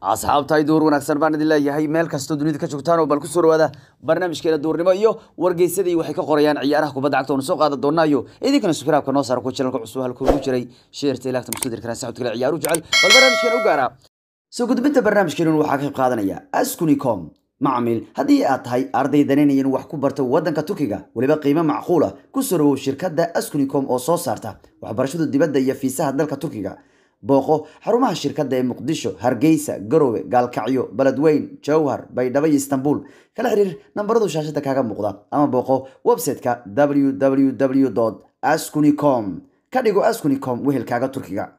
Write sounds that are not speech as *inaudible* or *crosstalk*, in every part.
asxaabtahay duur wanaagsan baan idin leeyahay meel kastoo dunida ka joogtaan oo bal kusoo dhawaada barnaamijkeena duurnimo iyo wargeysadii waxay ka qorayaan ciyaaraha kubadda cagta oonu soo qaada doonaayo idinkana subscribe-ka noo saara kuwa channelka cusub halkuu ugu jiray sheerta ilaagta muskudir karaan sacud kale jecel bal barnaamijkeena u gaara soo gudbinta barnaamijkeenun waxaa ka qaadanaya askunicom macmiil haddii aad tahay arday danaynayan wax ku barto waddanka turkiga weliba qiimo macquula ku soo dhawow shirkadda askunicom oo soo saarta waxbarashada dibadda iyo fiisaha dalka turkiga booqo xarumaha shirkadda ee muqdisho hargeysa garowe gaalkacyo baladweyn jowhar baydhabay istanbul kala xiriir nambaradu shaashada kaaga muuqda ama booqo website www ascunicom ka dhigo ascunicom wehelkaaga turkiga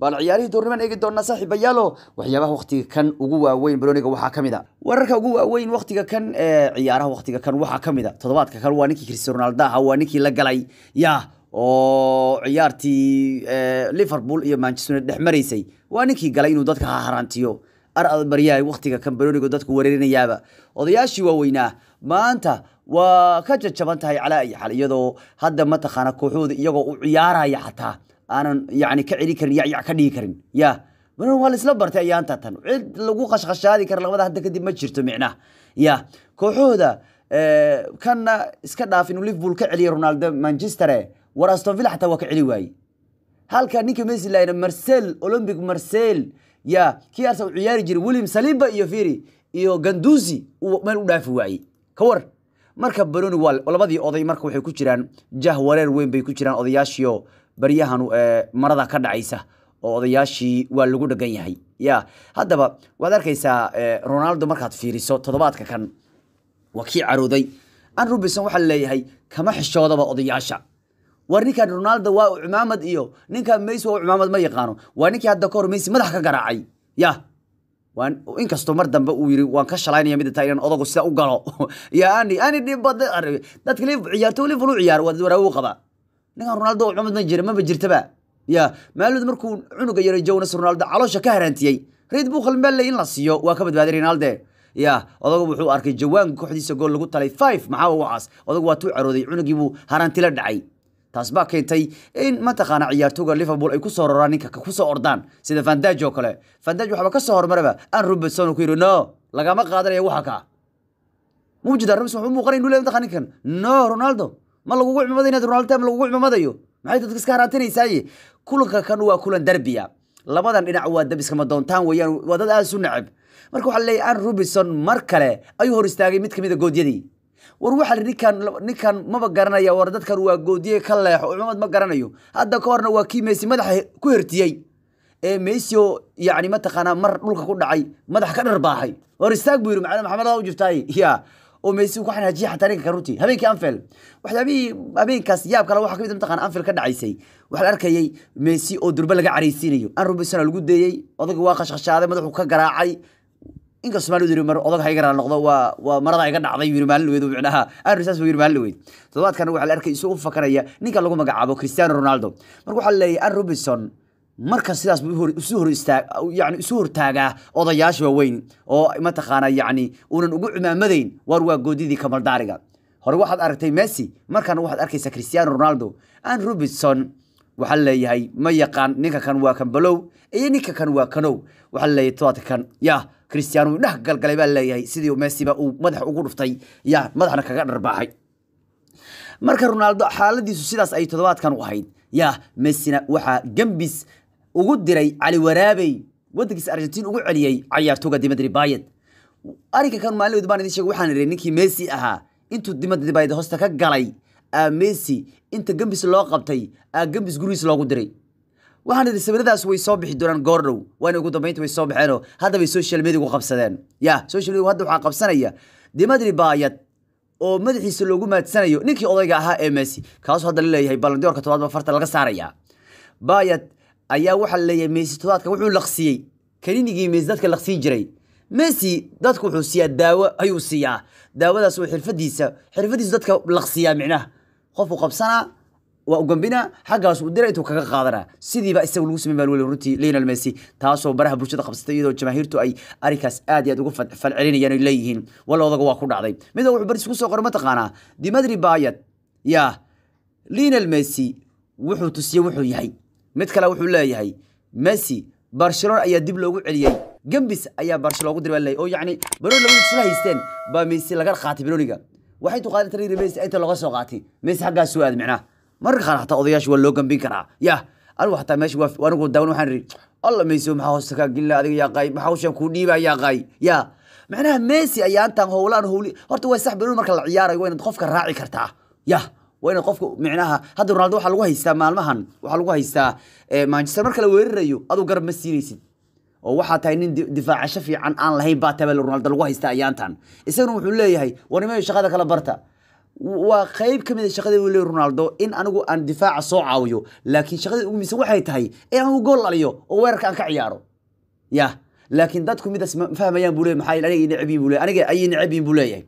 bal ciyaarihii duurnimaan eegi doonaa saaxiib ayaalo waxyaabaha wakhtiga kan ugu waaweyn baloniga waxaa kamid a wararka ugu waaweyn wakhtiga kan ee ciyaaraha wakhtiga kan waxaa kamid a toddobaadka kan waa ninkii cristiano ronaldo waa ninkii la galay yaa oo ciyaartii eh, liverpool iyo manchester united dhex maraysay waa ninkii galay inuu dadka haharaantiyo ar adbaryahay wakhtiga camberonigo dadku wareerinayaaba odayaashii waaweynaa maanta waa ka jajaban tahay calaa ay xal iyadoo hadda mataqaana kooxooda iyagoo u ciyaaraya xataa aanan yani ka celin karin yacyac ka dhigi karin ya marna waa laisla bartay ayaanta tan cid lagu qashqashaadi kara labada hadda kadib ma jirto micna ya kooxahooda eh, kanna iska dhaaf inuu liverpool ka celiya ronaldo manchestere eh war astonvil xataa waa ka celi waaye halka ninka messi lahayna marsel olympic marsel ya kii arsa u ciyaari jiray william salimba iyo firi iyo ganduzi uu meel u dhaafi waaye ka war marka baroni waa labadii oday marka waxay ku jiraan jah wareer weyn bay ku jiraan odayaashio baryahan eh, marada ka dhacaysa oo odayaashii waa lagu dhegan yahay ya haddaba waad arkaysaa eh, ronaldo markaad fiiriso toddobaadka kan waa kii carooday an rubinson waxaa laleeyahay kama xishoodaba odayaasha war ninkan ronaldo waa umaamad iyo ninkan messi waa umaamad ma yaqaano waa ninkii hadda kahor messi madax ka garaacay ya inkastoo mar dambe uu yiri waan ka shalaynaya midta inaan odagu sida u galo *laughs* ya ani ani dhibdadka ciyaarto liverpool u ciyaar waa waraawu qabaa ninkan ronaldo waa umaamad ma jira maba jirtaba ya maalmad markuu cunuga yaray jonas ronaldo caloosha ka haraantiyey reed buu khalmeelle in la siiyo waa ka badbaaday ronalde ya odagu wuxuu arkay jawaanka kooxdiisa gool lagu talay five maxaa waxaas odagu waa tuu carooday cunugiibuu haraanti la dhacay taas baa keentay in mataqaana ciyaartooyga liverpool ay ku soo roraan ninka ku soo ordaan sida vandaj oo kale vandaj waxba soo hormaraba an robertson ku yidhi no lagama qaadanaya waxa kaa mujida robinson wuxuu muuqanay inuu leeyahay mataqaa ninkan no ronaldo ma lagugu cimamada inaad ronaldo time lagugu cimamadayo maxay dadka iska haraatinaysaye kulanka kan waa kulan derbiya ah. labadan dhinac waa dab iskama doontaan weeyaan waa dad aas u nacab marka waxaa leeyahy aan robinson mar kale ayuu hor istaagay mid ka a ah goodyadii war waxa ninkan ninkan maba garanaya war dadkan waa goodiye ka leexo cumamad ma garanayo hadda ka horna waa kii messi madaxa ku hertiyey ee mesio yani mataqaanaa mar dhulka ku dhacay madax ka dharbaahay war istaag buu yiri macala maxamed aa u jiftaay *laughs* ya oo messi ku xanaajiyey xataa ninka ka habeenkii anfel waxyaabihii habeenkaas yaab kale waxaa kamid ah mataqana anfel ka dhacaysay waxaa la arkayay messi oo durbe laga caraysiinayo an rubisan lagu deeyey odaga waa qashqashaaday madaxu ka garaacay inkastoo maalud yiri mar odag ha noqdo waa marada iga dhacday yiri maalinweyd micnaha aanu saas maalinweyd toddobaadkana waxaa la arkay isugu fakaraya ninka lagu magacaabo cristiano ronaldo marka waxaa laleeyahy ann robinson marka sidaas buu isu hor isu hortaagaa odayaasha waaweyn oo mataqaana yacni uunan ugu cimaamadayn waar waa goodidii kamaldaariga hore waxaad aragtay messi markana waxaad arkaysaa cristiano ronaldo ann robinson waxaan leeyahay ma yaqaan ninka kan waa kan balow iyo ninka kan waa kanow waxaan leeyahay tobaadka kan yaa kristiyaanu dhex galgalay baan leeyahay sidii mesiba uu madaxa ugu dhuftay yaa madaxna kaga dharbaaxay marka ronaaldo xaaladiisu sidaas ay toddobaadkan u ahayd yaa messina waxaa gembis ugu diray cali waraabey waddankiisa argentiin ugu celiyey cayaartooga dimadri bayed arrinka kan maalinweyd baan idin sheegay waxaan idhi ninkii messi ahaa intuu dimadri bayed hoosta ka galay messi inta gambis loo qabtay gambis gurigiis loogu diray waxaan idhi sawiradaas way soo bixi doonaan goordhow waana ugu dambaynta way soo baxeenoo haddabay social mediagu qabsadeen ya social media hadda waxaa qabsanaya dimadri baayad oo madaxiisa loogu maadsanayo ninkii odayga ahaa ee messi kaasu hadda laleeyahay balandiorka todobaad baa farta laga saaraya baayad ayaa waxaa laleeyahay messi todobaadka wuxuu laqsiyey kaninigii messi dadka laqsiin jiray messi dadka wuxuu siiyaa daawo ayuu siiyaa daawadaas oo xirfadiisa xirfadiisu dadka laqsiyaa micnaha qofu qabsana waa u gambinaa xaggaas u dira intuu kaga qaadanaa sidiiba isaga lagu sameyn baa weli runtii leonel messi taasoo baraha bulshada qabsatay iyadoo jamaahiirtu ay arrinkaas aad iyo aad uga falcelinayaan ay leeyihiin waloodaga waa ku dhacday midoo wuxuu baris ku soo qoray mataqaanaa dimadri bayad yaa lionel messi wuxuu tusiye wuxuu yahay mid kale wuxuu leeyahay messi barcelona ayaa dib loogu celiyey gambis ayaa barcelona ugu diray oo yacni banooni lagu sida haysteen baa messi laga qaatay banooniga waxaytu qaadi taray rebays ayta looga soo qaatay mayse xaggaa soo aad micnaha mararka qaar xataa odayaasha waa loo gambin karaa yah anigu xataa meesha waa anigu daawan waxaan iri alla mayso maxaa hoosta kaa gelina adiga yaa qaay maxaa hawshan kuu dhiibaa yaa qaay yaa macnaha meesi ayaa intaan howlaan howli horta waa sax banuun marka la ciyaarayo waa qofka raaci kartaa yah waa inaad micnaha hadda ronaldo waxaa lagu haystaa maalmahan waxaa lagu haystaa eh, manchester marka la weerarayo aduu garab ma siinaysid oo waxaa tahay nin difaacasho fiican aan lahayn baa tabel ronaldo lagu haysta ayaantan isaguna wuxuu leeyahay warnimayo shaqada kala barta waa qayb ka mid a ah shaqadii wuu leey ronaldo in anigu aan difaaca soo caawiyo laakiin shaqadii ugu miisan waxay tahay in anigu gool dhaliyo oo weerarka aan ka ciyaaro yah laakiin dadku midaas ma fahmayaan buu leey maxaa yeele aniga necbiin buu leey aniga ayay necbiin buu leeyahay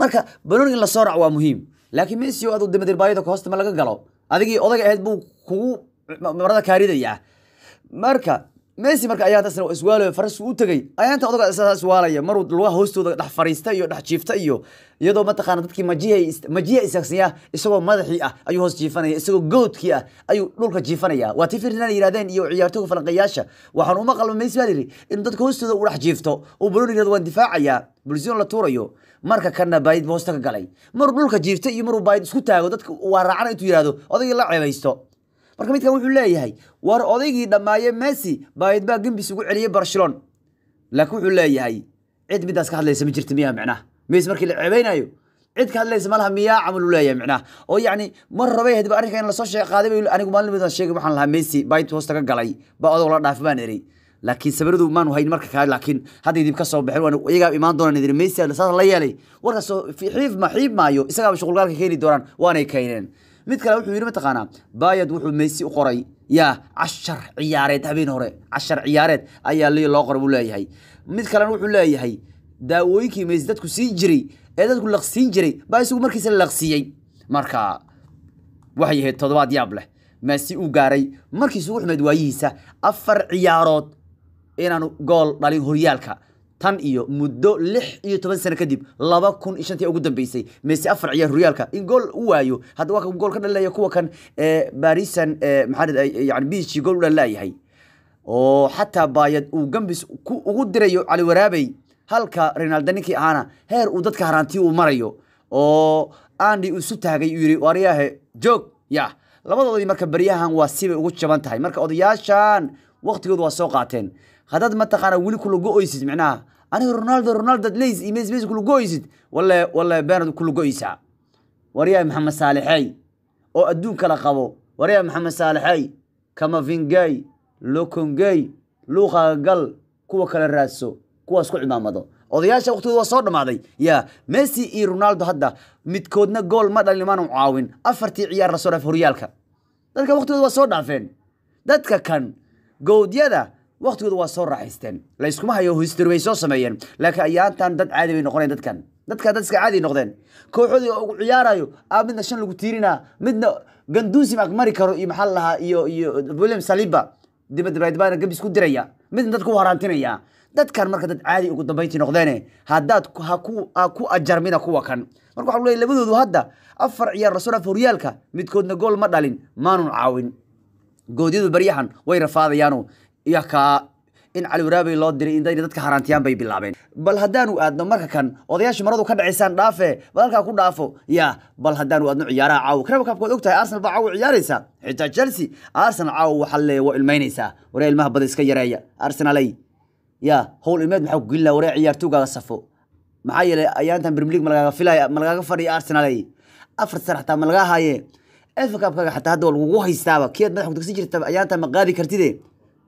marka banoon la soo rac waa muhiim laakiin mesio aduu dimadirbaayada kahoosta ma laga galo adigii odayga ahayd buu kugu marada kaaridayaa marka messi marka ayaa intaasna iswaalayo farasu u tegey ayaa inta odaga maruu lugaha hoostooda dhex fariista iyo dhex jiifta iyo iyadoo mataqaana dadkii majiha majiha isagoo madaxii ah ayuu hoos jiifanaya isagoo goodkii ah ayuu dhulka jiifanaya waa tii ferdinand iyo ciyaartooga falanqeeyaasha waxaan uma qalma messi baa yidhi inuu dadka hoostooda uu dhex jiifto uu bolon waan difaacayaa bulsion la tuurayo marka kana baayid buu galay maruu dhulka jiifta iyo maruu baayid isku taago dadka waa raacana intuu yidhahdo odagii la ceebaysto marka midkan wuxuu leeyahay war odaygii dhammaaye messi baayadbaa gembis ugu celiyey barcelon laakiin wuxuu leeyahay cid midaas ka hadlaysa ma jirta miyaha micnaha mis markii la ceebaynayo cid ka hadlaysa malaha miyaa camaluu leeyahay micnaha oo yacni mar rabay ahayd arrinka in lasoo sheeg bay anigu maalin sheegay waxaan lahaa messi bayt hoosta ka galay baa odog la dhaaf baan erey laakiin sabiradu maanu hayn marka kale laakiin hadda idib ka soo baxin iyagaa imaan doonaan idin messi saas la yeelay warkaasoo xiif ma xiib maayo isagaaba shuqulgaalka keeni doonaan waanay keeneen mid kale wuxuu yidhi mataqaanaa bayad wuxuu meysi u qoray yaa cashar ciyaareed habeen hore cashar ciyaareed ayaa li loo qoray buu leeyahay mid kalena wuxuu leeyahay daawooyinkii meysi dadku siin jiray ee dadku laqsiin jiray baa isagu markiisa la laqsiiyey marka waxay ahayd toddobaad yaab leh meesi uu gaaray markiisu wuxumeed waayihiisa afar ciyaarood inaanu gool dhalin horyaalka tan iyo muddo lix iyo toban sano kadib laba kun iyo shantii ugu dambeysay mese afar ciyaar horyaalka in gool u waayo hadda waa gool ka dhalelaya kuwa kan barisan eh, eh, maxaayani biici gool u dhalelayahay oo xataa baayad uu gambis ugu dirayo cali waraabey halka rinalda ninkii ahaana heer uu dadka haraantii uu marayo oo andi isu taagay uu yidhi wariyaahe joog ya labadoodii marka beryahan waa sibay ugu jaban tahay marka odayaashan waktigoodu waa soo qaateen hadaad mataqaana weli kula oysid micnaha aniga ronaldo ronaldo leys imes mes kula go-oysid bernard kula go maxamed saalixey oo adduun kala qabo waryahay maxamed saalixey kamavingey lokongey luuqagagal kuwa kala raadso kuwaas ku cimaamado odayaasha waqtigooda soo dhammaaday yaa messi iyo ronaldo hadda midkoodna gool ma dhalin maanu caawin afartii ciyaar la soo dhaaf horyaalka dadka waqtigooda waa soo dhaafeen dadka kan gowdyada waktigooda waa soo raaxaysteen layskuma hayo history soo sameeyeen laakiin ayaantan dad caadi bay noqonayen dadkan dadkaa dad iska caadi noqdeen kooxoodii ugu ciyaarayo aa ah, midna shan lagu tiirinaa midna ganduusim ag mari karo iyo maxaa lahaa iyo iyo william saliba dibadda raydbaana gabis diraya midna dadku haraantinaya dadkan marka dad caadi ugu dambayntii noqdeene haddaad ha ku ha kuwa kan marka waxaa leeyahy labadoodu hadda afar ciyaar la soo dhaaf horyaalka midkoodna gool ma dhalin maanun caawin goodyadu baryahan way rafaadayaano iyo in cali waraabey loo diray indayna dadka haraantiyaan bay bilaabeen bal haddaanu aadno marka kan odayaashii maradu ka dhacaysaan dhaafe bal ku dhaafo yaa bal haddaanu aadno ciyaaraha caawa krabakabka og tahay arsenal baa caawa ciyaaraysaa xitaa chelsea arsenal caawa waxaa lee waa ilmaynaysaa waree ilmaha bada iska yareeya arsenalay yaa howl ilmeed maxaa ku gelina waree ciyaartoogaga safo maxaa yeelay ayaantan brimilig malagaaga filaya ma fadhiya arsenalay afar sar xataa ma haaye efa xataa hadda waa lagugu haystaaba kiyaad madaxa ku jirtaba ayaantan ma qaadi kartide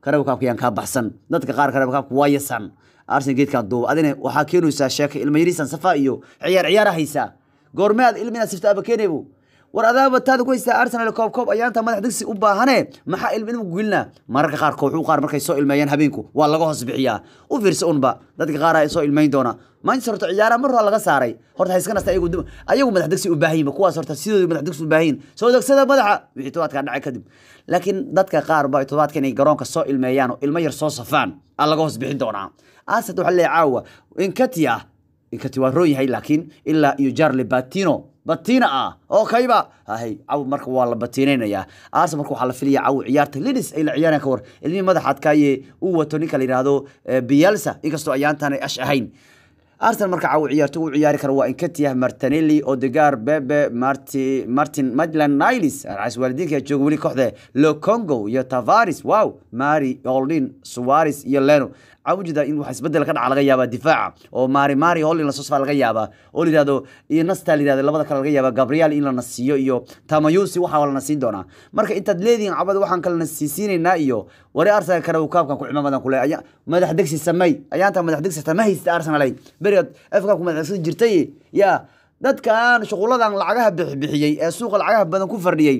kareebkaabka yaan kaa baxsan dadka qaar kareebkaabka waa yasan arsin geedkaa duuba adina waxaa keenaysaa sheeka ilma yariisan safaa iyo ciyaar ciyaara haysaa goorme aad ilmi inaad sifta aba keenaybu war adaa bataada ku haystaa arsenal koobkoob ayaanta madax digsi u baahane maxaa ilmi ilmu gulinaa mararka qaar kooxuu qaar markay soo ilmeeyaan habeenku waa laga hoos bixiyaa u fiirsa unba dadka qaara soo ilmayn doona manchester horta ciyaaraha mar hora laga saaray horta hayska ayagu madax digsi u baahanyiin kuwaas horta sidoodu madax digsi u baahanyiin soo degsada madaxa wixii todobaadka dhaca kadib laakiin dadka qaar ba todobaadka inay garoonka soo ilmeeyaan oo ilmo yar soo safaan aa laga hoos bixin doonaa asad waxaa leeyahay caawa inkati ah waa roon yahay laakiin ilaa iyo jarli batino batiina ah oo kayba caw marka waa la batiinaynayaa marka waxaa la filaya caw ciyaarta lidis ay la ciyaarayaan ka war ilmihii madaxaadkaaye uu wato ninka la yidhaahdo eh, bielsa inkastoo ayaantaanay ash ahayn arsenal marka caw ciyaarto u ciyaari kara waa inkatiyah martinelli odegar bebe marti martin madlan nilis caswaalidiinka jooga weli kooxda locongo iyo tavaris wow mari holdin suwaris iyo leno cawjida in wax isbedel ka dhaca laga yaaba difaaca oo mari mari holdin la soo laga yaaba oo la iyo nasta la labada kale laga yaaba gabriel in la nasiiyo iyo tamayusi waxaa lana siin doonaa marka intaad leedihin cabad waxaan kale nasiisiinaynaa iyo waree arsenal kana uu kaabkan ku cimaamadan ku leeyahay madax degsi samay ayaanta madax degsata ma haysta arsenal beriga afka ku madax degsi jirtay yaa dadkan shuquladan lacagaha bixbixiyey ee suuqa lacagaha badan ku fardhiyey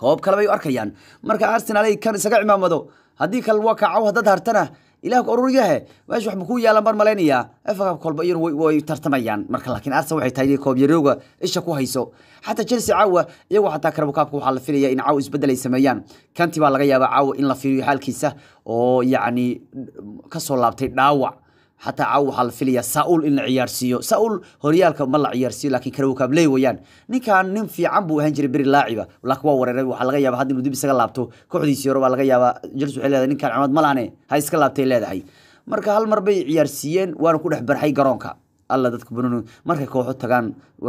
koob kalebay u arkayaan marka arsenal kan isaga cimaamado haddii kal waa kacaw dad hartana ilah aruriyahe mesh waba ku yaalan baan malaynayaa kolba iy way tartamayaan marka laakiin arsen waxay tahay koobyarooga isha ku hayso xataa chelsea caawa iyagoo xataa karabukaabka waxaa la filaya in caawa isbeddel ay sameeyaan kanti baa laga yaabaa caawa in la fiiriyo xaalkiisa oo yacni ka soo laabtay dhaawac xataa caaw waxaa la filaya saa'ul in la ciyaarsiiyo saa'ul horyaalka ma la ciyaarsiiyo lakin kale wakabley wayaan ninkan nin fiican buu ahaan jiray beri laaciba laakiin waa wareeray waxaa laga yaabaa hadda inuu dib isaga laabto kooxdiisii hore baa laga yaabaa jels waxay leedahay ninkan camad ma lahane ha iska laabtay leedahay marka hal mar bay ciyaarsiiyeen waana ku dhex barxay garoonka alla dadku markay kooxo tagaan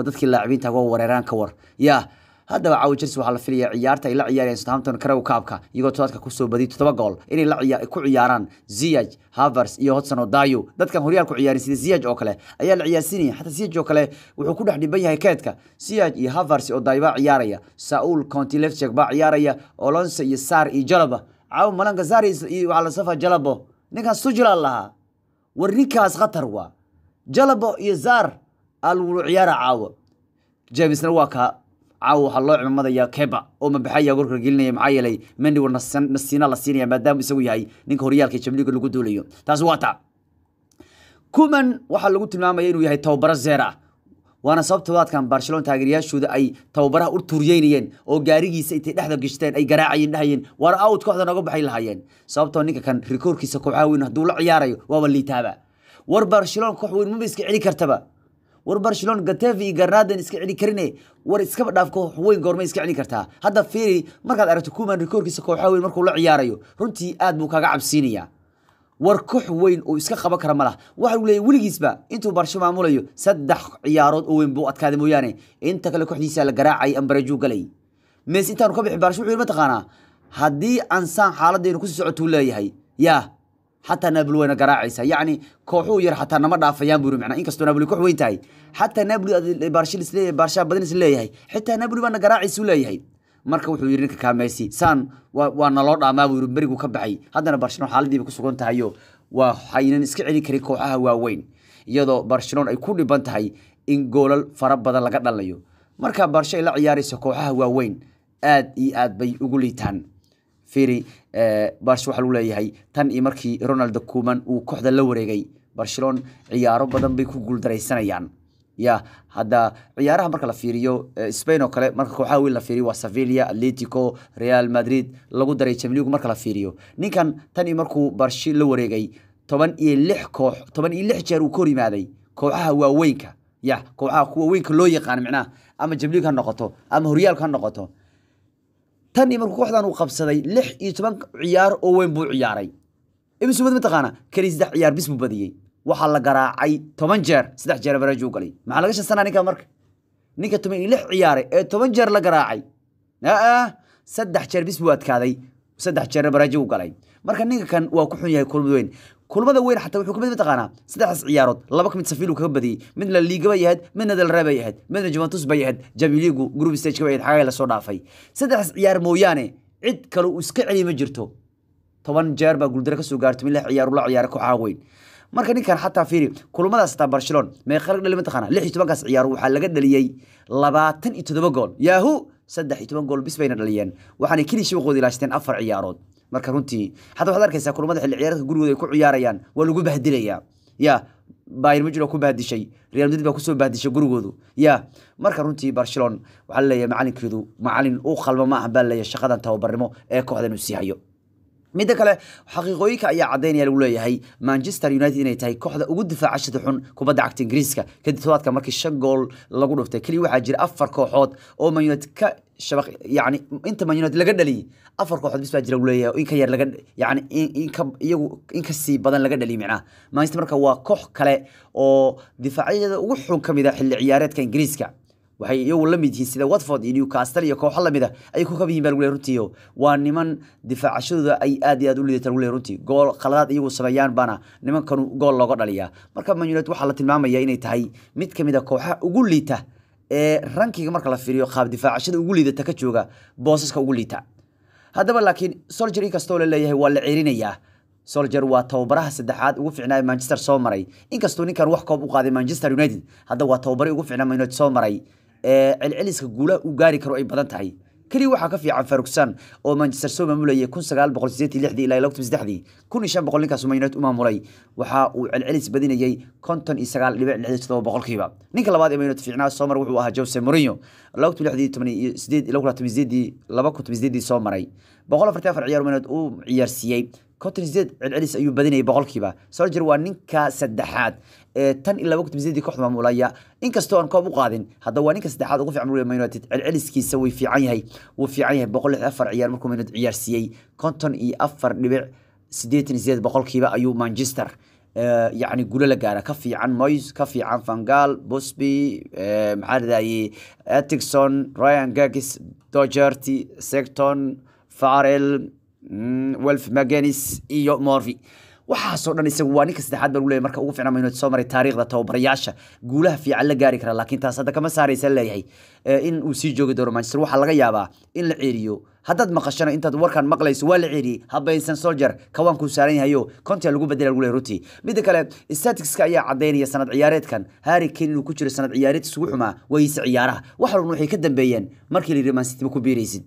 dadkii laacibiinta waa wareeraan ka war yaa haddaba caawa chelsea waxaa la filayaa ciyaarta ay la ciyaarayaan southampton karow kaabka iyagoo todobaadka kusoo badiyay toddoba gool inay ku ciyaaraan ziyaj havers iyo hodson odayo dadkan horyaalku ciyaarin sida ziyaj oo kale ayaa la ciyaarsinaya xataa ziyaj oo kale wuxuu ku dhex dhiban yahay keedka ziyaj iyo havers odayo baa ciyaaraya saul conti lefjek baa ciyaaraya olonse iyo saar iyo jalaba caawa malanka saar iyo waxalasafa jalabo ninkaas sujilaa lahaa war ninkaas khatar waa jalabo iyo saar alwulu ciyaara caawa jaamisna waa kaa caawa waxaa loo cilmadayaa keba oo mabaxaya gorka gelinaya maxaa yeelay mendi war nasiina la siinaya maadaama isagu yahay ninka horyaalka jabliga lagu duulayo taasi waa taa kuman waxaa lagu tilmaamaya inuu yahay tababaro zeer ah, waana sababta wadaadkan barcelona taageerayaashooda ay tababaraha u tuuryeynayeen oo gaarigiisa intay dhexda gashteen ay garaacayeen dhahayeen waana out kooxda nooga baxay lahaayeen sababtoo ninka kan rikoorkiisa kooxaha weyn hadduu la ciyaarayo waaba liitaaba war barcelona koox weyn maba iska celi kartaba war barcelon gatevi iyo garnaden iska celi karine war iskaba dhaaf koox weyn goorma iska celin kartaa hadda fiiri markaad aragto kuman rikoorkiisa kooxa weyn markuu la ciyaarayo runtii aad buu kaga cabsiinayaa war koox weyn uu iska qaban kara malah waxa uu leeyahy weligiisba intuu barsho maamulayo saddex ciyaarood oo weyn buu adkaaday mooyaane inta kale kooxdiisa la garaacay ambarajuu galay mees intaanu ka bixi barsho wuxuu mataqaanaa haddii ansaan xaaladda inu kusii socotuu leeyahay yaa xataa naabuli wayna garaacaysaa yacni kooxuu yar xataa nama dhaafayaan buu macnaa inkastoo naabuli koox weyn tahay xataa naabuli baarshin badan isleeyahay xitaa naabuli baana garaacaysuu leeyahay marka wuxuu yidhi ninka kaameysi saan waa naloo dhaamaa buu yidhi berigu ka baxay haddana barshinoon xaaladiiba ku sugan tahayo waxaynan iska celin karin kooxaha waaweyn iyadoo barshinoon ay ku dhiban tahay in goolal fara badan laga dhalayo marka barsho ay la ciyaarayso kooxaha waaweyn aad iyo aad bay ugu liitaan fiiri eh, barsh waxaa lagu leeyahay tan iyo markii ronald kuman uu kooxda la wareegay barcelon ciyaaro badan bay ku guuldaraysanayaan ya hadda ciyaaraha marka la fiiriyo eh, spain oo kale marka kooxaha weyn la fiiriyo waa sevilla atletico real madrid lagu daray jamiligu marka la fiiriyo ninkan tan iyo markuu barshi la wareegay toban iyo lix koox toban iyo lix jeer uu ka hor yimaaday kooxaha waaweynka ya kooxaha kuwa weynka loo yaqaan micnaha ama jamiligu ha noqoto ama horyaalku ha noqoto tan iyo markuu kooxdan uu qabsaday lix iyo toban ciyaar oo weyn buu ciyaaray ibnsumad mataqaana keliya saddex ciyaar bis buu badiyey waxaa la garaacay toban jeer saddex jeer average uu galay maxaa laga shasanaa ninka marka ninka toban iyo lix ciyaaray ee toban jeer la garaacay aa saddex jeer bis buu adkaaday saddex jeerna average uu galay marka ninka kan waa ku xun yahay kulmad weyn kulmada weyn xataa wuxuu kamid mataqaanaa saddexdaas ciyaarood laba kamid safiilu kaga badiyey mid la liiga bay ahayd midna dalre bay ahayd midna juventus bay ahayd jamiiliigu group stage bay ahayd xagay lasoo dhaafay saddexdaas ciyaar mooyaane cid kale uu iska celiy ma jirto toban jeer baa guuldaro kasoo gaartay min lix ciyaar la ciyaara kooxaha weyn marka ninkan xataa fiiri kulmadaas xataa barcelon meeqar dhali mataqaanaa lix iyo tobankaas ciyaar waxaa laga dhaliyey labaatan iyo toddoba gool yaahu saddex iyo toban gool bis bayna dhaliyeen waxaanay keliya shawqooda ilaashteen afar ciyaarood marka runtii hadda waxaad arkaysaa kulamada xilli ciyaaradka gurigooda ay ku ciyaarayaan waa lagu bahdilayaa ya bayr madrid waa ku bahdishay real madrid baa kusoo bahdishay gurigoodu ya marka runtii barcelon waxaa laleeyahay macalinkeedu macalin u qalmo ma aha baa laleeyahay shaqadan tababarnimo ee kooxdan uu siihayo midda kale xaqiiqooyinka ayaa caddaynaya lagu leeyahay manchester united inay tahay kooxda ugu difaacashada xun kubadda cagta ingiriiska kadib todobaadka markii shan gool lagu dhuftay keliya waxaa jira afar kooxood oo manunited ka shabaq yani inta manunited laga dhaliyay afar kooxood bis jira lagu leeyahay in ka yar laga yani inka iyagu in sii badan laga dhaliyay micnaha manchester marka waa koox kale oo difaacyada ugu xun ka mid a ah xilli ciyaareedka ingiriiska waxay iyagu lamid yihiin sida watford iyo newcastle iyo kooxo lamida ah, ayay ku kamid yihin ba lgu le runtii waa niman difaacashadooda ay aad iyo aad u lidataa lgule runtii gool khaladaad iyagu sameeyaan baana nimankanu gool looga dhaliyaa marka manunet waxaa la tilmaamaya inay tahay mid kamid a ah kooxaha ugu liita ee rankiga marka la fiiriyo qaab difaacashada ugu liidata ka jooga boosaska ugu liita haddaba laakiin solger inkastoo laleeyahay waa la ceerinayaa solger waa tababaraha saddexaad ugu ficnaa manchester soo maray inkastuu ninkan wax koob u qaaday manchester united hadda waa tababari ugu ficnaa manunited soo maray celceliska guulaha uu gaari karo ay badan tahay keliya waxaa ka fiican farugsan oo manchester soo maamulaya kun sagaal u maamulay waxa uu celcelis badinayay konton iyo ninka labaad ee maynad fiicnaa jose mourinho soo maray boqol ciyaarsiiyey konton sideed celcelis ayuu badinayay boqolkiiba solger waa ninka saddexaad tan iyo laba kooxda maamulaya inkastoo aan koob u qaadin haddaba waa ninka saddexaad ugu fiican real united celceliskiisa way fiican yahay wuu fiican yahay boqol lix afar ciyaar markuu minad ciyaarsiiyey konton iyo afar dhibic sideetan sideed boqolkiiba ayuu manchester يعني قول لك أنا كفي عن مويز كفي عن فانجال بوسبي معرضي أتكسون رايان جاكس دوجرتي سيكتون فارل Mm, welf maganis iyo morvi waxaasoo dhan isagu waa ninka saddexaad ba ley marka ugu fiicna ma soo maray taariikhda tababarayaasha guulaha fiican la gaari kara laakiin taas hadda kama saaraysa leeyahay eh, in uu sii joogi doono manchester waxaa laga yaabaa in la ceeriyo haddaad maqashana intaad warkaan maqlayso waa la ceeriyey habaynsan solger kawaankuu saaran yahayo kontia lagu bedela lagu leey ruti midda kale staticska ayaa caddaynaya sanad ciyaareedkan harry kane inuu ku jiro sanad ciyaareed isugu xumaa wayse ciyaaraha wax walbana waxay ka dambeeyeen markii la yidhi mansitiba ku biiraysid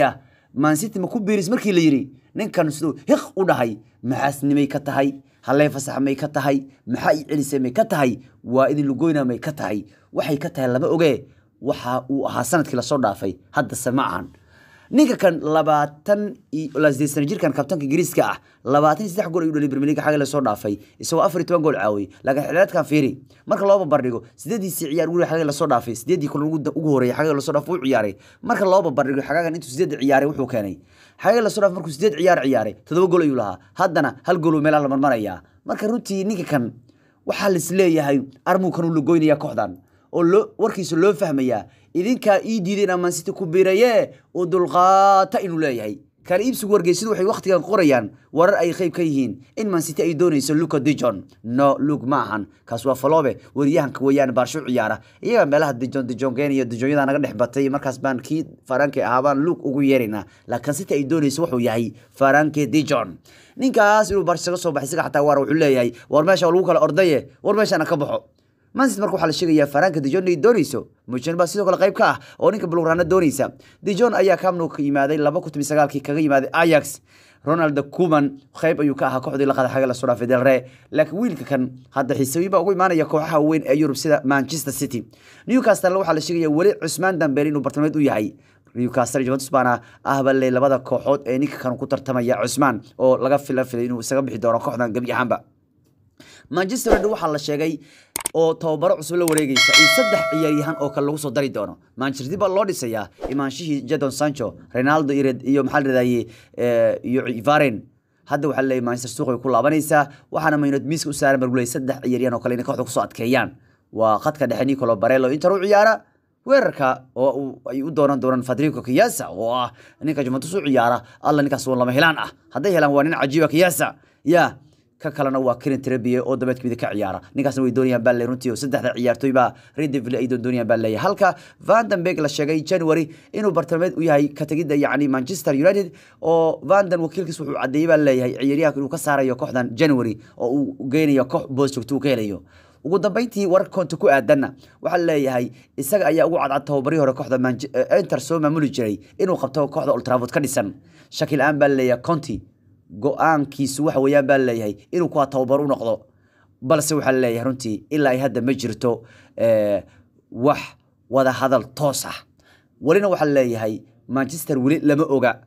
yaa maansity maku biiris markii la yidhi ninkan siduu hiq u dhahay maxaasnimay ka tahay halleen fasax may ka tahay maxaa i celisay may ka tahay waa idin lugoyna may ka tahay waxay ka tahay lama ogee waxa uu ahaa sanadkii lasoo dhaafay haddase ma ahan ninkakan kan labaatan sdeean jirkan kabtanka ingiriiska ah labaatan iyo saddex gool ayuu dhalay bermeliga xagga lasoo dhaafay isagoo afar iyo toban gool caawiyey laakiin xilciyadkan fiiri marka loo babardhigo sideediisii ciyaar weli xagga lasoo dhaafay sideedii kale ugu horreeyay xagga lasoo dhaaf wuu ciyaaray marka loo babardhigo xagaagan intuu sideed ciyaaray wuxuu keenay xagga lasoo dhaaf markuu sideed ciyaar ciyaaray todoba gool ayuu lahaa haddana hal gooluu meelaha la marmarayaa marka runtii ninka waxaa lis armuu kan u lagoynayaa kooxdan oo warkiisa loo fahmayaa idinkaa ii diideen amansiti ku birayee oo dulqaata inuu leeyahay kala iibsigu wargeysyadu waxay wakhtigan qorayaan warar ay qeyb ka yihiin in mansiti ay doonayso luka dijon no luk ma ahan kaas waa falobe wariyahanka weeyaan baarshu ciyaara iyagaa meelaha dijon dijongen iyo dijoonyadaa naga dhex batay markaas baan kii faranke ahaa luk ugu yeeraynaa laakiin siti ay doonayso wuxuu yahay faranke dijon ninkaas inuu barshisaga soo baxay isaga xataa waar wuxuu leeyahay war meesha lagu kala ordaye war meeshaana ka baxo manchester marka waxaa la sheegayaa faraanka dijon inay doonayso mujan baa sidoo kale qayb ka ah oo ninka buluraana doonaysa dijon ayaa kamno ka yimaaday laba kun sagaalkii kaga yimaaday ajax ronald kuman qayb ayuu ka ahaa kooxdii la qadaxaga la soo dhaafay delre laakiin wiilka kan hadda xiisooyin baa ugu imaanaya kooxaha weyn ee yurub sida manchester city newcastle waxaa la sheegaya weli cusmaan dambeer inuu bartamameed u yahay newcastle juventus baana ahba le labada kooxood ee ninka kan ku tartamaya cusmaan oo laga fila filay inuu isaga bixi doono kooxdan gebi ahaanba manchester united waxaa la sheegay oo tababaro cusub la wareegaysa in saddex ciyaaryahan oo kale lagu soo dari doono manchester baa loo dhisayaa ah, imaanshihii jadon sancho ronaldo iyo maxaa ladhahdaye eh, iyo varen hadda waxaa laleeyahy manchester suuq ku laabanaysaa waxaana maynood miiska u saaran barguley saddex ciyaaryahan oo kale inay kooxda kusoo adkeeyaan waa khadka dhexe nicolo barelo inter u ciyaara weerarka oo ay u doonan doonaan fadrico kiyasa oo ah ninka juventus u ciyaara alla ninkaas uun lama hilaan ah hadday helaan waa nin cajiiba ah, kiyasa yaa ka kalena waa krin trebie oo dabeedkeeda ka ciyaara ninkaasna way doonayaan baa runtii saddexda ciyaartoy baa ay doonayaan baa leeyahay halka vandenberg la sheegay january inuu bartamameed u yahay ka tagida yacni manchester united oo vanden wakiilkiis wuxuu caddeeyey baa leeyahay ciyaaryahanka inuu ka saarayo kooxdan january oo uu geynayo koox boos joogto uu ka helayo ugu dambeyntii war koonta ku aadanna waxaa leeyahay isaga ayaa ugu cadcad tababarihii hore kooxda inter soo maamuli jiray inuu qabto kooxda ultrafod ka dhisan shaki aan baa leeyahay conti go-aankiisu waxa weyaan baa leeyahay inuu kuwa tababar u noqdo balse waxaa leeyahay runtii ilaa ay hadda ma jirto eh, wax wada hadal toos ah welina waxaa leeyahay manchester weli lama oga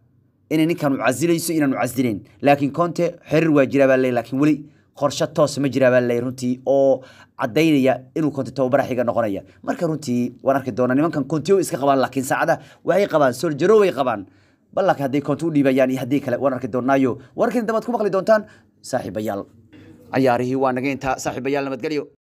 inay ninkan u casilayso inaanu casilayn laakiin conte xerir waa jiraa baa leeyahy laakiin weli qorshe toos ma jiraa baa leeyahy runtii oo caddaynaya inuu conte tababara xiga noqonaya marka runtii waan arki doonaa nimankan conte iska qabaan laakiin saacada waxay qabaan soljarow qabaan balak hadday koonta u dhiibayaan iyo haddii kale waan arki doonnaayo warkiina dabaad ku maqli doontaan saaxiibayaal cayaarihii waa naga intaa saaxiibayaal nabadgelyo